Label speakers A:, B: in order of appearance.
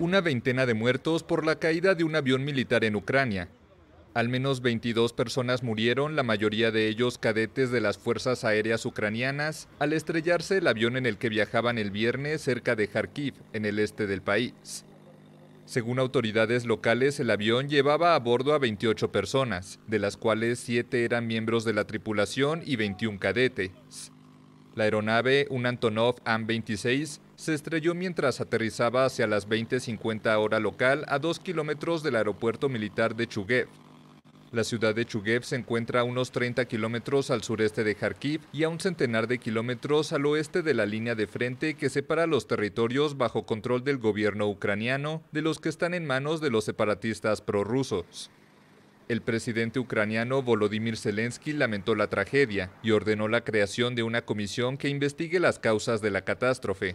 A: una veintena de muertos por la caída de un avión militar en Ucrania. Al menos 22 personas murieron, la mayoría de ellos cadetes de las Fuerzas Aéreas Ucranianas, al estrellarse el avión en el que viajaban el viernes cerca de Kharkiv, en el este del país. Según autoridades locales, el avión llevaba a bordo a 28 personas, de las cuales 7 eran miembros de la tripulación y 21 cadetes. La aeronave, un Antonov An-26, se estrelló mientras aterrizaba hacia las 20.50 hora local a 2 kilómetros del aeropuerto militar de Chuguev. La ciudad de Chuguev se encuentra a unos 30 kilómetros al sureste de Kharkiv y a un centenar de kilómetros al oeste de la línea de frente que separa los territorios bajo control del gobierno ucraniano de los que están en manos de los separatistas prorrusos. El presidente ucraniano Volodymyr Zelensky lamentó la tragedia y ordenó la creación de una comisión que investigue las causas de la catástrofe.